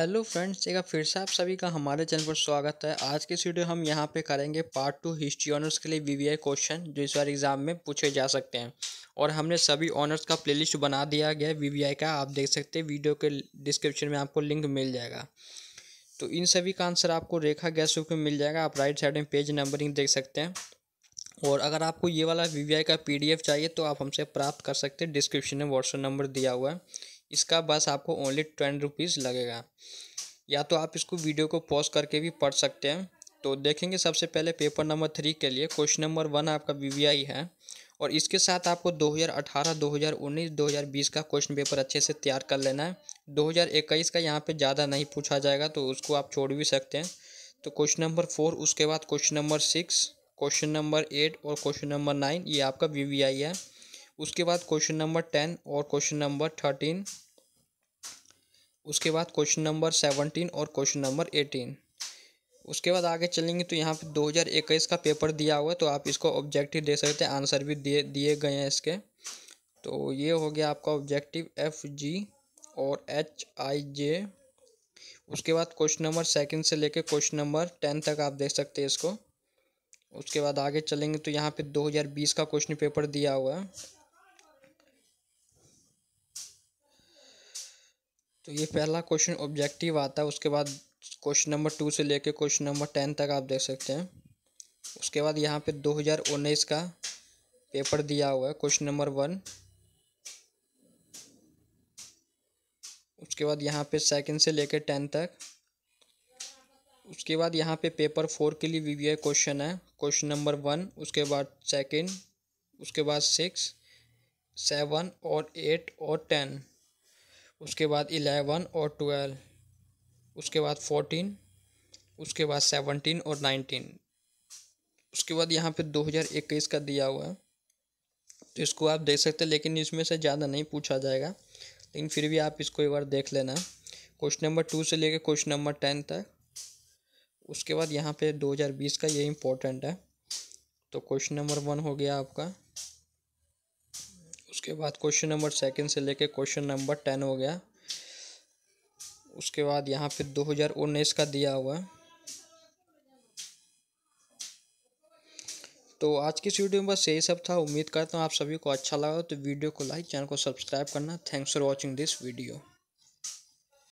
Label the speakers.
Speaker 1: hello friends एक फिर से आप सभी का हमारे चैनल पर स्वागत है आज के वीडियो हम यहाँ पे करेंगे पार्ट टू हिस्ट्री ऑनर्स के लिए वीवीआई क्वेश्चन जो इस बार एग्जाम में पूछे जा सकते हैं और हमने सभी ऑनर्स का प्लेलिस्ट बना दिया गया है वीवीआई का आप देख सकते हैं वीडियो के डिस्क्रिप्शन में आपको लिंक मिल जाएगा तो इन सभी का आंसर आपको रेखा गैस में मिल जाएगा आप राइट साइड में पेज नंबरिंग देख सकते हैं और अगर आपको ये वाला वी का पी चाहिए तो आप हमसे प्राप्त कर सकते हैं डिस्क्रिप्शन में व्हाट्सअप नंबर दिया हुआ है इसका बस आपको ओनली ट्वेंटी रुपीज़ लगेगा या तो आप इसको वीडियो को पॉज करके भी पढ़ सकते हैं तो देखेंगे सबसे पहले पेपर नंबर थ्री के लिए क्वेश्चन नंबर वन आपका वी है और इसके साथ आपको 2018, 2019, 2020 का क्वेश्चन पेपर अच्छे से तैयार कर लेना है 2021 का यहाँ पे ज़्यादा नहीं पूछा जाएगा तो उसको आप छोड़ भी सकते हैं तो क्वेश्चन नंबर फोर उसके बाद question number six question number eight और क्वेश्चन नंबर नाइन ये आपका वी है उसके बाद क्वेश्चन नंबर टेन और क्वेश्चन नंबर थर्टीन उसके बाद क्वेश्चन नंबर सेवनटीन और क्वेश्चन नंबर एटीन उसके बाद आगे चलेंगे तो यहाँ पे 2021 का पेपर दिया हुआ है तो आप इसको ऑब्जेक्टिव दे सकते हैं आंसर भी दिए दिए गए हैं इसके तो ये हो गया आपका ऑब्जेक्टिव एफ जी और एच आई जे उसके बाद क्वेश्चन नंबर सेकंड से लेके क्वेश्चन नंबर टेन तक आप देख सकते हैं इसको उसके बाद आगे चलेंगे तो यहाँ पे 2020 का क्वेश्चन पेपर दिया हुआ है तो ये पहला क्वेश्चन ऑब्जेक्टिव आता है उसके बाद क्वेश्चन नंबर टू से लेकर क्वेश्चन नंबर टेन तक आप देख सकते हैं उसके बाद यहाँ पे 2019 का पेपर दिया हुआ है क्वेश्चन नंबर वन उसके बाद यहाँ पे सेकंड से लेकर टेन तक उसके बाद यहाँ पे पेपर फोर के लिए वी क्वेश्चन है क्वेश्चन नंबर वन उसके बाद सेकंड उसके बाद सिक्स सेवन और एट और टेन उसके बाद इलेवन और ट्वेल्व उसके बाद फोर्टीन उसके बाद सेवनटीन और नाइनटीन उसके बाद यहाँ पे इक्कीस का दिया हुआ है तो इसको आप देख सकते हैं लेकिन इसमें से ज़्यादा नहीं पूछा जाएगा लेकिन फिर भी आप इसको एक बार देख लेना क्वेश्चन नंबर टू से लेकर क्वेश्चन नंबर टेन तक उसके बाद यहाँ पे बीस का ये इम्पोर्टेंट है तो क्वेश्चन नंबर वन हो गया आपका उसके बाद क्वेश्चन नंबर सेकंड से लेके क्वेश्चन नंबर टेन हो गया उसके बाद यहाँ पे दो हज़ार उन्नीस का दिया हुआ है तो आज की इस वीडियो में बस यही सब था उम्मीद करता हूँ आप सभी को अच्छा लगा तो वीडियो को लाइक चैनल को सब्सक्राइब करना thanks for watching this video